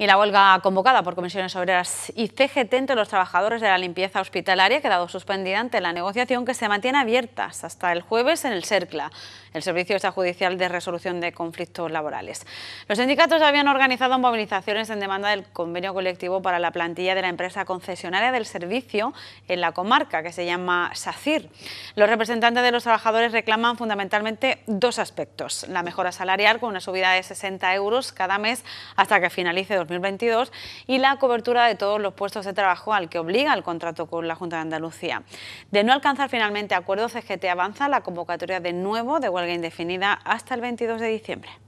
Y la huelga convocada por comisiones obreras y CGT entre los trabajadores de la limpieza hospitalaria ha quedado suspendida ante la negociación que se mantiene abierta hasta el jueves en el CERCLA, el Servicio Extrajudicial de Resolución de Conflictos Laborales. Los sindicatos habían organizado movilizaciones en demanda del convenio colectivo para la plantilla de la empresa concesionaria del servicio en la comarca, que se llama SACIR. Los representantes de los trabajadores reclaman fundamentalmente dos aspectos. La mejora salarial con una subida de 60 euros cada mes hasta que finalice 2020. 2022 y la cobertura de todos los puestos de trabajo al que obliga el contrato con la Junta de Andalucía. De no alcanzar finalmente acuerdo, CGT e avanza la convocatoria de nuevo de huelga indefinida hasta el 22 de diciembre.